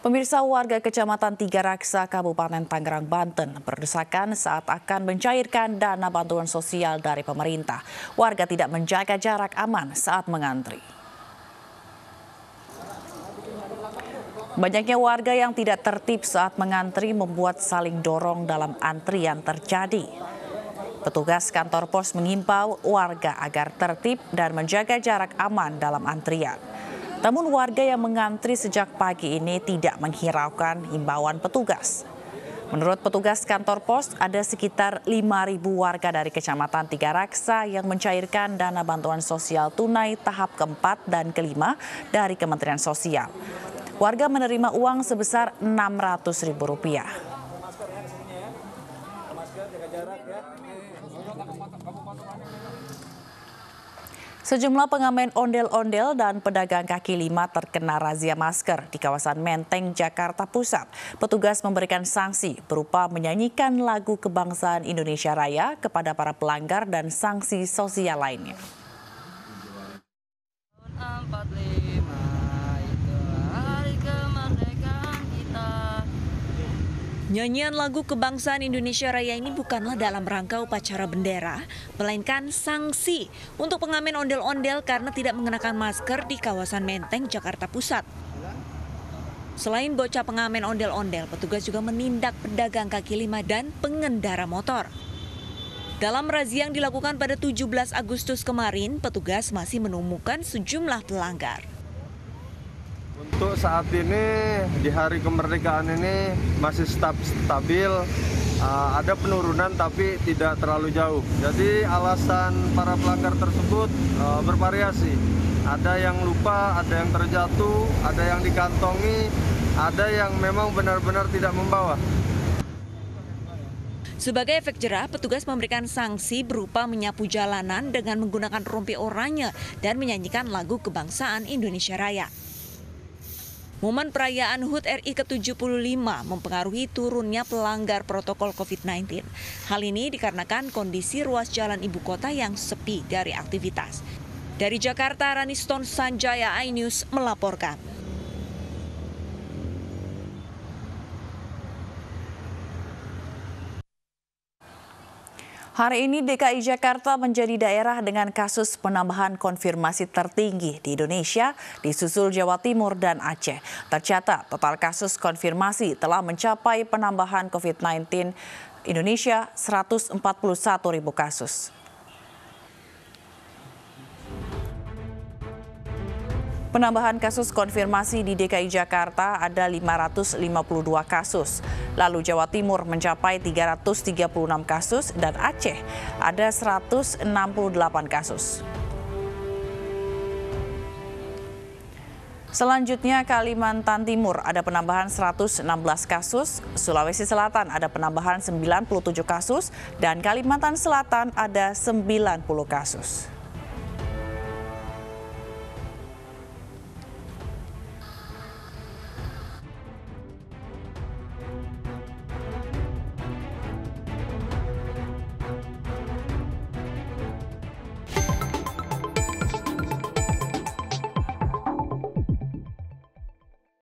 Pemirsa warga Kecamatan Tiga Raksa, Kabupaten Tangerang, Banten berdesakan saat akan mencairkan dana bantuan sosial dari pemerintah. Warga tidak menjaga jarak aman saat mengantri. Banyaknya warga yang tidak tertib saat mengantri membuat saling dorong dalam antrian terjadi. Petugas kantor pos mengimbau warga agar tertib dan menjaga jarak aman dalam antrian. Namun warga yang mengantri sejak pagi ini tidak menghiraukan imbauan petugas. Menurut petugas kantor pos, ada sekitar 5.000 warga dari Kecamatan Tiga Raksa yang mencairkan dana bantuan sosial tunai tahap keempat dan kelima dari Kementerian Sosial. Warga menerima uang sebesar Rp600.000. Jaga Sejumlah pengamen ondel-ondel dan pedagang kaki lima terkena razia masker di kawasan Menteng, Jakarta Pusat. Petugas memberikan sanksi berupa menyanyikan lagu kebangsaan Indonesia Raya kepada para pelanggar dan sanksi sosial lainnya. Nyanyian lagu kebangsaan Indonesia Raya ini bukanlah dalam rangka upacara bendera, melainkan sanksi untuk pengamen ondel-ondel karena tidak mengenakan masker di kawasan Menteng, Jakarta Pusat. Selain bocah pengamen ondel-ondel, petugas juga menindak pedagang kaki lima dan pengendara motor. Dalam razia yang dilakukan pada 17 Agustus kemarin, petugas masih menemukan sejumlah pelanggar. Untuk saat ini di hari kemerdekaan ini masih stabil, uh, ada penurunan tapi tidak terlalu jauh. Jadi alasan para pelanggar tersebut uh, bervariasi. Ada yang lupa, ada yang terjatuh, ada yang dikantongi, ada yang memang benar-benar tidak membawa. Sebagai efek jerah, petugas memberikan sanksi berupa menyapu jalanan dengan menggunakan rompi oranye dan menyanyikan lagu kebangsaan Indonesia Raya. Momen perayaan HUT RI ke-75 mempengaruhi turunnya pelanggar protokol COVID-19. Hal ini dikarenakan kondisi ruas jalan ibu kota yang sepi dari aktivitas. Dari Jakarta, Raniston Sanjaya iNews melaporkan. Hari ini DKI Jakarta menjadi daerah dengan kasus penambahan konfirmasi tertinggi di Indonesia, disusul Jawa Timur dan Aceh. Tercatat total kasus konfirmasi telah mencapai penambahan COVID-19 Indonesia 141 ribu kasus. Penambahan kasus konfirmasi di DKI Jakarta ada 552 kasus. Lalu Jawa Timur mencapai 336 kasus dan Aceh ada 168 kasus. Selanjutnya Kalimantan Timur ada penambahan 116 kasus, Sulawesi Selatan ada penambahan 97 kasus, dan Kalimantan Selatan ada 90 kasus.